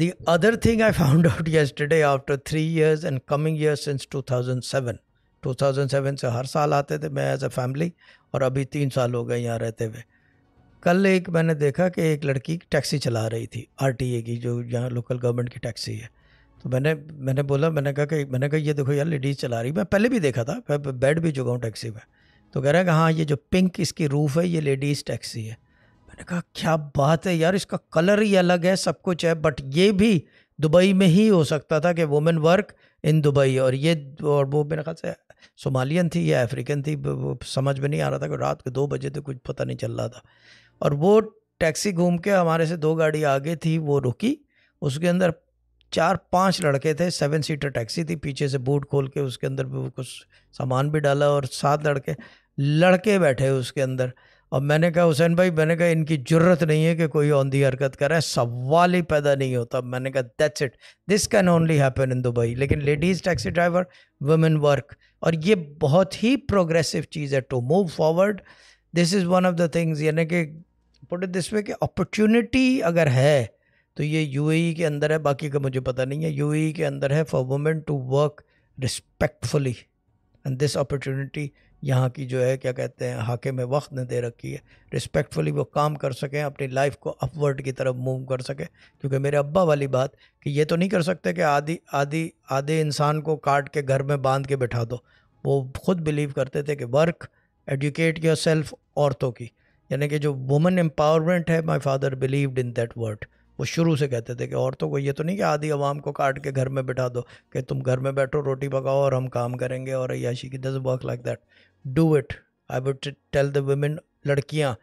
The other thing I found out yesterday after three years and coming years since 2007, 2007 से हर साल आते थे मैं एज अ फैमिली और अभी तीन साल हो गए यहाँ रहते हुए कल एक मैंने देखा कि एक लड़की टैक्सी चला रही थी आर की जो यहाँ लोकल गवर्नमेंट की टैक्सी है तो मैंने मैंने बोला मैंने कहा कि मैंने कहा ये देखो यार लेडीज़ चला रही मैं पहले भी देखा था मैं बेड भी चुका हूँ टैक्सी में तो कह रहा है कि हाँ ये जो पिंक इसकी रूफ़ है ये लेडीज़ टैक्सी है मैंने कहा क्या बात है यार इसका कलर ही अलग है सब कुछ है बट ये भी दुबई में ही हो सकता था कि वुमेन वर्क इन दुबई और ये और वो मेरे ख्याल से सोमालियन थी या अफ्रीकन थी समझ में नहीं आ रहा था कि रात के दो बजे तो कुछ पता नहीं चल रहा था और वो टैक्सी घूम के हमारे से दो गाड़ी आगे थी वो रुकी उसके अंदर चार पांच लड़के थे सेवन सीटर टैक्सी थी पीछे से बूट खोल के उसके अंदर कुछ सामान भी डाला और सात लड़के लड़के बैठे उसके अंदर अब मैंने कहा हुसैन भाई मैंने कहा इनकी जरूरत नहीं है कि कोई औंधी हरकत करे सवाल ही पैदा नहीं होता मैंने कहा that's it this can only happen in Dubai लेकिन ladies taxi driver women work और ये बहुत ही प्रोग्रेसिव चीज़ है to move forward this is one of the things यानी कि पुट दिस वे कि अपॉर्चुनिटी अगर है तो ये यू e के अंदर है बाकी का मुझे पता नहीं है यू e के अंदर है for women to work respectfully and this opportunity यहाँ की जो है क्या कहते हैं हाके में वक्त ने दे रखी है रिस्पेक्टफुली वो काम कर सकें अपनी लाइफ को अपवर्ड की तरफ मूव कर सकें क्योंकि मेरे अब्बा वाली बात कि ये तो नहीं कर सकते कि आधी आधी आधे इंसान को काट के घर में बांध के बैठा दो वो खुद बिलीव करते थे कि वर्क एडुकेट योर सेल्फ औरतों की यानी कि जो वुमेन एम्पावरमेंट है my father believed in that word वो शुरू से कहते थे कि औरतों को ये तो नहीं कि आधी आवाम को काट के घर में बिठा दो कि तुम घर में बैठो रोटी पकाओ और हम काम करेंगे और अयाशी की दस work like that do it I would tell the women लड़कियाँ